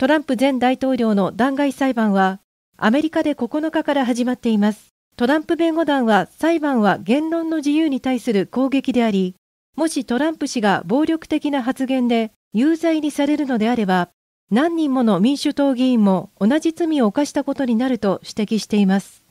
トランプ前大統領の弾劾裁判は、アメリカで9日から始まっています。トランプ弁護団は、裁判は言論の自由に対する攻撃であり、もしトランプ氏が暴力的な発言で有罪にされるのであれば、何人もの民主党議員も同じ罪を犯したことになると指摘しています。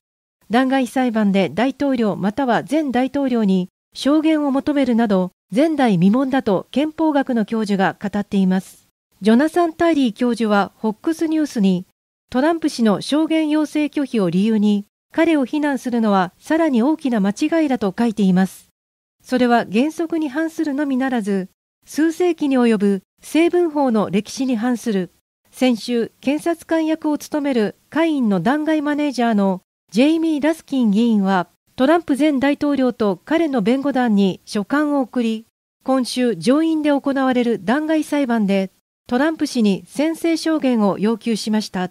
弾劾裁判で大統領または前大統領に証言を求めるなど、前代未聞だと憲法学の教授が語っています。ジョナサン・タイリー教授は FOX ニュースにトランプ氏の証言要請拒否を理由に彼を非難するのはさらに大きな間違いだと書いています。それは原則に反するのみならず、数世紀に及ぶ成分法の歴史に反する、先週検察官役を務める会員の弾劾マネージャーのジェイミー・ラスキン議員は、トランプ前大統領と彼の弁護団に書簡を送り、今週上院で行われる弾劾裁判でトランプ氏に宣誓証言を要求しました。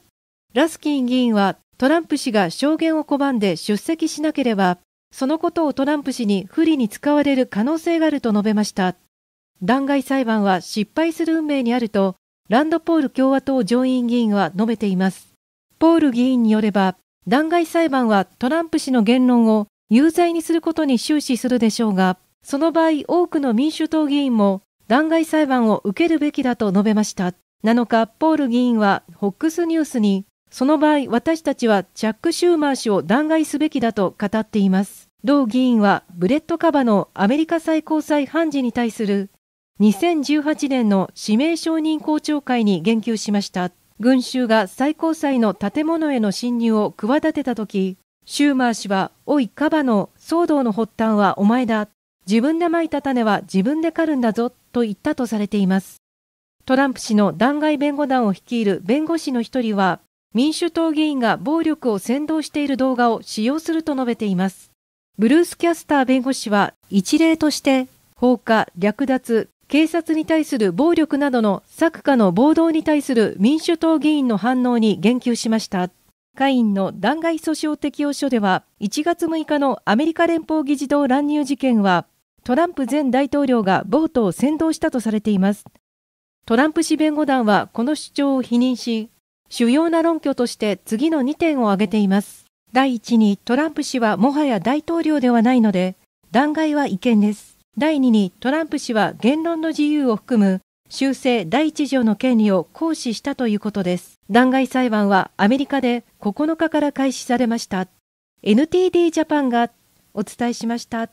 ラスキン議員はトランプ氏が証言を拒んで出席しなければ、そのことをトランプ氏に不利に使われる可能性があると述べました。弾劾裁判は失敗する運命にあると、ランドポール共和党上院議員は述べています。ポール議員によれば、弾劾裁判はトランプ氏の言論を有罪にすることに終始するでしょうが、その場合多くの民主党議員も弾劾裁判を受けるべきだと述べました7日ポール議員はックスニュースにその場合私たちはチャック・シューマー氏を弾劾すべきだと語っています同議員はブレッド・カバのアメリカ最高裁判事に対する2018年の指名承認公聴会に言及しました群衆が最高裁の建物への侵入を企てた時シューマー氏は「おいカバの騒動の発端はお前だ自分でまいた種は自分で刈るんだぞ」と言ったとされています。トランプ氏の弾劾弁護団を率いる弁護士の一人は、民主党議員が暴力を扇動している動画を使用すると述べています。ブルース・キャスター弁護士は一例として、放火、略奪、警察に対する暴力などの作家の暴動に対する民主党議員の反応に言及しました。会員の弾劾訴訟適用書では、1月6日のアメリカ連邦議事堂乱入事件は、トランプ前大統領がボートを先導したとされています。トランプ氏弁護団はこの主張を否認し、主要な論拠として次の2点を挙げています。第1にトランプ氏はもはや大統領ではないので、弾劾は違憲です。第2にトランプ氏は言論の自由を含む修正第1条の権利を行使したということです。弾劾裁判はアメリカで9日から開始されました。NTD ジャパンがお伝えしました。